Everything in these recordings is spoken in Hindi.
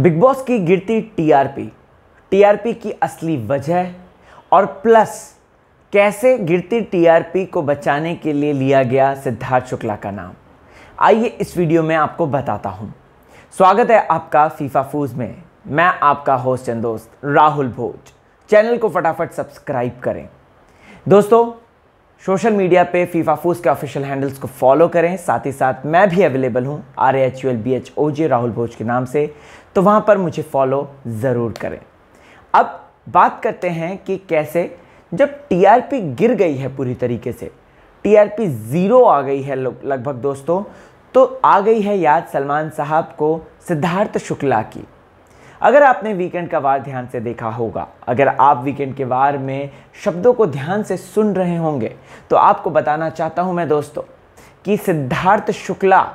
बिग बॉस की गिरती टीआरपी टीआरपी की असली वजह और प्लस कैसे गिरती टीआरपी को बचाने के लिए लिया गया सिद्धार्थ शुक्ला का नाम आइए इस वीडियो में आपको बताता हूँ स्वागत है आपका फीफा फूज में मैं आपका होस्ट एंड दोस्त राहुल भोज चैनल को फटाफट सब्सक्राइब करें दोस्तों सोशल मीडिया पे फीफा फूस के ऑफिशियल हैंडल्स को फॉलो करें साथ ही साथ मैं भी अवेलेबल हूँ R H U L B H O J Rahul Bhoj के नाम से तो वहाँ पर मुझे फॉलो ज़रूर करें अब बात करते हैं कि कैसे जब टीआरपी गिर गई है पूरी तरीके से टीआरपी ज़ीरो आ गई है लगभग दोस्तों तो आ गई है याद सलमान साहब को सिद्धार्थ शुक्ला की अगर आपने वीकेंड का वार ध्यान से देखा होगा अगर आप वीकेंड के वार में शब्दों को ध्यान से सुन रहे होंगे तो आपको बताना चाहता हूं मैं दोस्तों कि सिद्धार्थ शुक्ला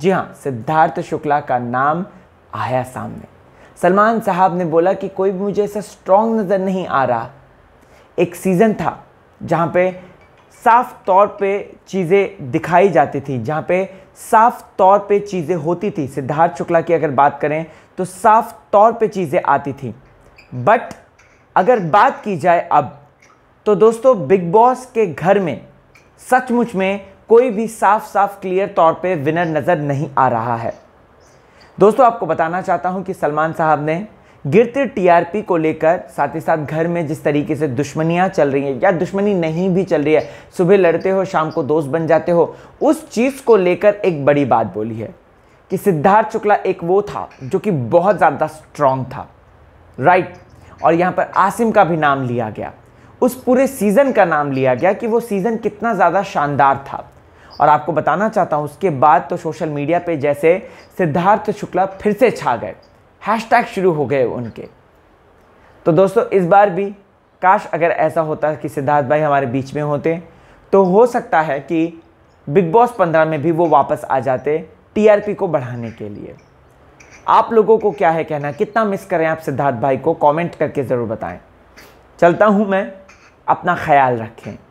जी हां सिद्धार्थ शुक्ला का नाम आया सामने सलमान साहब ने बोला कि कोई मुझे ऐसा स्ट्रॉन्ग नज़र नहीं आ रहा एक सीज़न था जहाँ पर साफ तौर पे चीज़ें दिखाई जाती थी जहाँ पे साफ तौर पे चीज़ें होती थी सिद्धार्थ शुक्ला की अगर बात करें तो साफ तौर पे चीज़ें आती थी बट अगर बात की जाए अब तो दोस्तों बिग बॉस के घर में सचमुच में कोई भी साफ साफ क्लियर तौर पे विनर नज़र नहीं आ रहा है दोस्तों आपको बताना चाहता हूँ कि सलमान साहब ने गिरते टीआरपी को लेकर साथ ही साथ घर में जिस तरीके से दुश्मनियाँ चल रही हैं या दुश्मनी नहीं भी चल रही है सुबह लड़ते हो शाम को दोस्त बन जाते हो उस चीज़ को लेकर एक बड़ी बात बोली है कि सिद्धार्थ शुक्ला एक वो था जो कि बहुत ज़्यादा स्ट्रांग था राइट और यहाँ पर आसिम का भी नाम लिया गया उस पूरे सीज़न का नाम लिया गया कि वो सीज़न कितना ज़्यादा शानदार था और आपको बताना चाहता हूँ उसके बाद तो सोशल मीडिया पे जैसे सिद्धार्थ शुक्ला फिर से छा गए हैशटैग शुरू हो गए उनके तो दोस्तों इस बार भी काश अगर ऐसा होता कि सिद्धार्थ भाई हमारे बीच में होते तो हो सकता है कि बिग बॉस पंद्रह में भी वो वापस आ जाते टीआरपी को बढ़ाने के लिए आप लोगों को क्या है कहना कितना मिस करें आप सिद्धार्थ भाई को कमेंट करके ज़रूर बताएं चलता हूँ मैं अपना ख्याल रखें